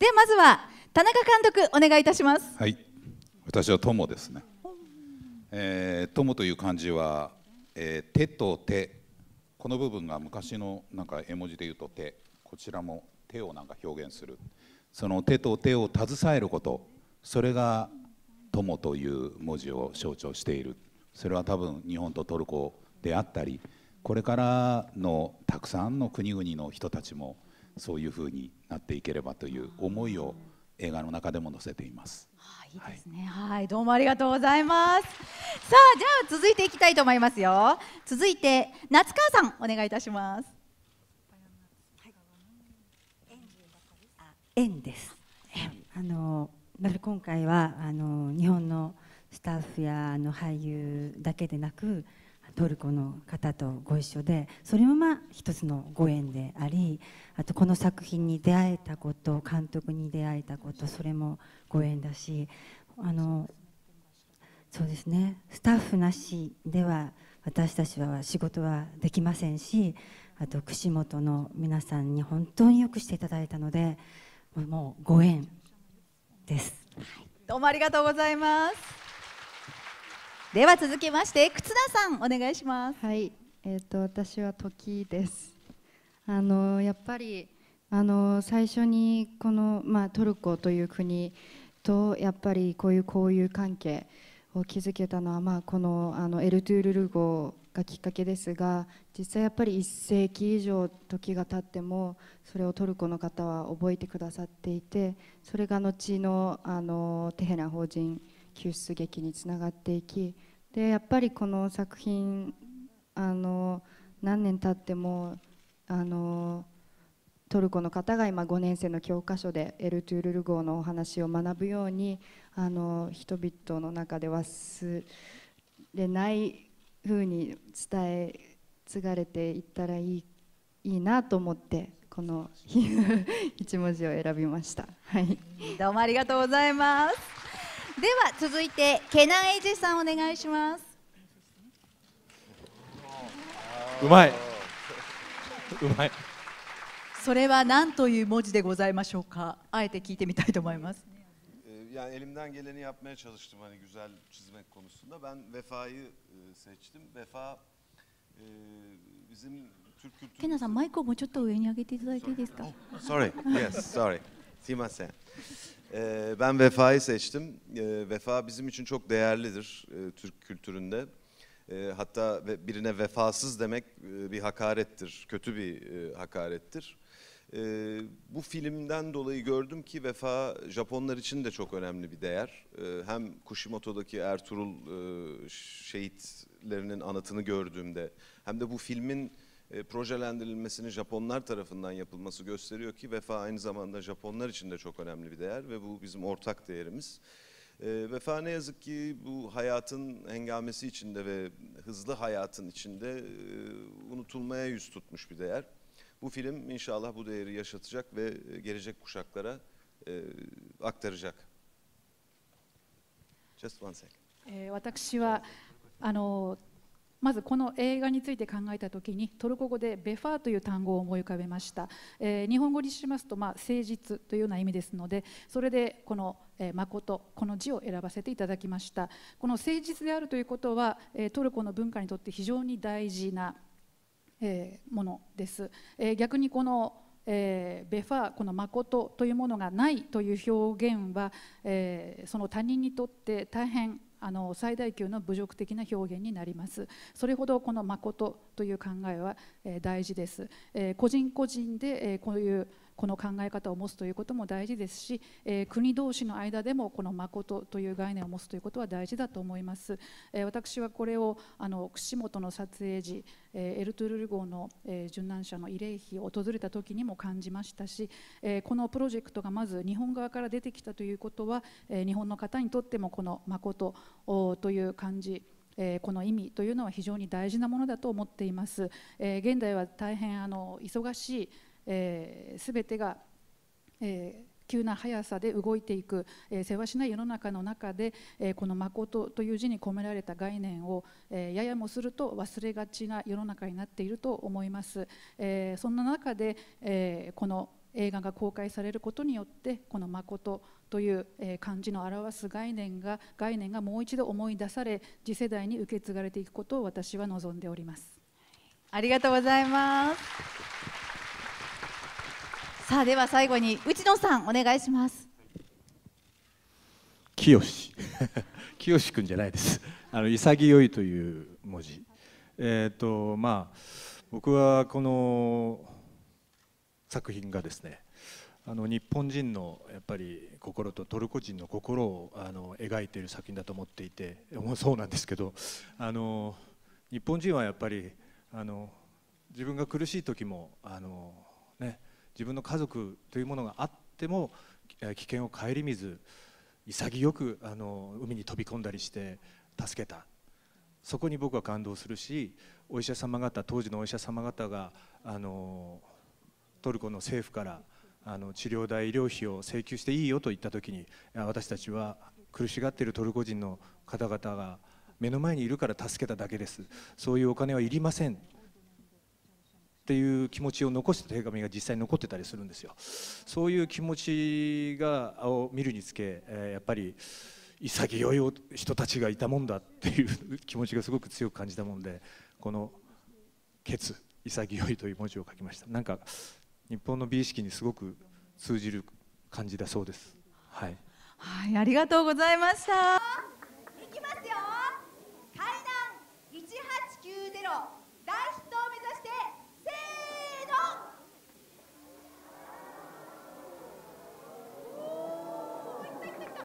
ではまずは田中監督お願いいたします。はい。私は友ですね。えー、友という漢字は、えー、手と手この部分が昔のなんか絵文字で言うと手こちらも手をなんか表現するその手と手を携えることそれが友という文字を象徴しているそれは多分日本とトルコであったりこれからのたくさんの国々の人たちもそういうふうになっていければという思いを映画の中でも載せています。あいいですね、はい、はい、どうもありがとうございます。さあ、じゃあ続いていきたいと思いますよ。続いて夏川さんお願いいたします。はい、です。あの今回はあの日本のスタッフやあの俳優だけでなくトルコの方とご一緒でそれもまあ一つのご縁でありあとこの作品に出会えたこと監督に出会えたことそれもご縁だしあのそうですねスタッフなしでは私たちは仕事はできませんしあと串本の皆さんに本当によくしていただいたのでもうご縁です。はい、どうもありがとうございます。では続きまして忽那さんお願いしますはいえっ、ー、と私は時ですあのやっぱりあの最初にこの、まあ、トルコという国とやっぱりこういう交友関係を築けたのは、まあ、このあのエルトゥールル号がきっかけですが実際やっぱり1世紀以上時が経ってもそれをトルコの方は覚えてくださっていてそれが後のあのテヘラン法人救出劇につながっていきでやっぱりこの作品あの何年経ってもあのトルコの方が今5年生の教科書でエルトゥールル号のお話を学ぶようにあの人々の中で忘れないふうに伝え継がれていったらいいいいなと思ってこの 一文字を選びました。はい、どうもありがとうございます。では続いてケナンエイジさんお願いしますうまいうまいそれは何という文字でございましょうかあえて聞いてみたいと思います yani elimden geleni yapmaya çalıştım hani güzel çizmek konusunda. Ben Vefa'yı seçtim. Vefa e, bizim Türk kültürü... Kenan-san, mic をもうちょっと上に上げていただいていいですか Sorry, yes, sorry. Simasen. Ee, ben Vefa'yı seçtim. Ee, Vefa bizim için çok değerlidir e, Türk kültüründe. E, hatta birine vefasız demek e, bir hakarettir, kötü bir e, hakarettir. E, bu filmden dolayı gördüm ki vefa Japonlar için de çok önemli bir değer. E, hem Kushimoto'daki Ertuğrul e, şehitlerinin anıtını gördüğümde hem de bu filmin e, Projelendirilmesini Japonlar tarafından yapılması gösteriyor ki vefa aynı zamanda Japonlar için de çok önemli bir değer ve bu bizim ortak değerimiz. E, vefa ne yazık ki bu hayatın hengamesi içinde ve hızlı hayatın içinde e, unutulmaya yüz tutmuş bir değer. Bu film inşallah bu değeri yaşatacak ve gelecek kuşaklara aktaracak. Just one second. 私はあの eh, まずこの映画について考えた時にトルコ語でベファーという単語を思い浮かべました、えー、日本語にしますと、まあ、誠実というような意味ですのでそれでこの「えー、誠」この字を選ばせていただきましたこの誠実であるということは、えー、トルコの文化にとって非常に大事な、えー、ものです、えー、逆にこの「えー、ベファーこの誠というものがないという表現は、えー、その他人にとって大変あの最大級の侮辱的な表現になりますそれほどこの「誠」という考えは、え大事です、え個人個人で、えこういうこの考え方を持つということも大事ですし、えー、国同士の間でもこの誠という概念を持つということは大事だと思います、えー、私はこれをあの串本の撮影時、えー、エルトゥルル号の、えー、殉難者の慰霊碑を訪れた時にも感じましたし、えー、このプロジェクトがまず日本側から出てきたということは、えー、日本の方にとってもこの誠という感じえこの意味というのは非常に大事なものだと思っています、え現代は大変あの忙しい、えべ全てが、えー、急な速さで動いていく、えー、世話しない世の中の中で、えー、この「誠」という字に込められた概念を、えー、ややもすると忘れがちな世の中になっていると思います。えそんな中で、えこの映画が公開されることによってこの「誠」という漢字の表す概念が概念がもう一度思い出され次世代に受け継がれていくことを私は望んでおります。ありがとうございます。さあでは最後に内野さんお願いします清志清志くんじゃないです あの潔いという文字えっ、ー、とまあ僕はこの作品がですねあの日本人のやっぱり心とトルコ人の心をあの描いている作品だと思っていてそうなんですけどあの日本人はやっぱりあの自分が苦しい時もあの自分の家族というものがあっても危険を顧みず潔くあの海に飛び込んだりして助けたそこに僕は感動するしお医者様方当時のお医者様方があのトルコの政府からあの治療代医療費を請求していいよと言った時に私たちは苦しがっているトルコ人の方々が目の前にいるから助けただけですそういうお金はいりませんっていう気持ちを残した手紙が実際に残ってたりするんですよ。そういう気持ちがを見るにつけ、えー、やっぱり潔い人たちがいたもんだっていう気持ちがすごく強く感じたもんでこの「ケツ潔い」という文字を書きましたなんか日本の美意識にすごく通じる感じだそうですはい、はい、ありがとうございました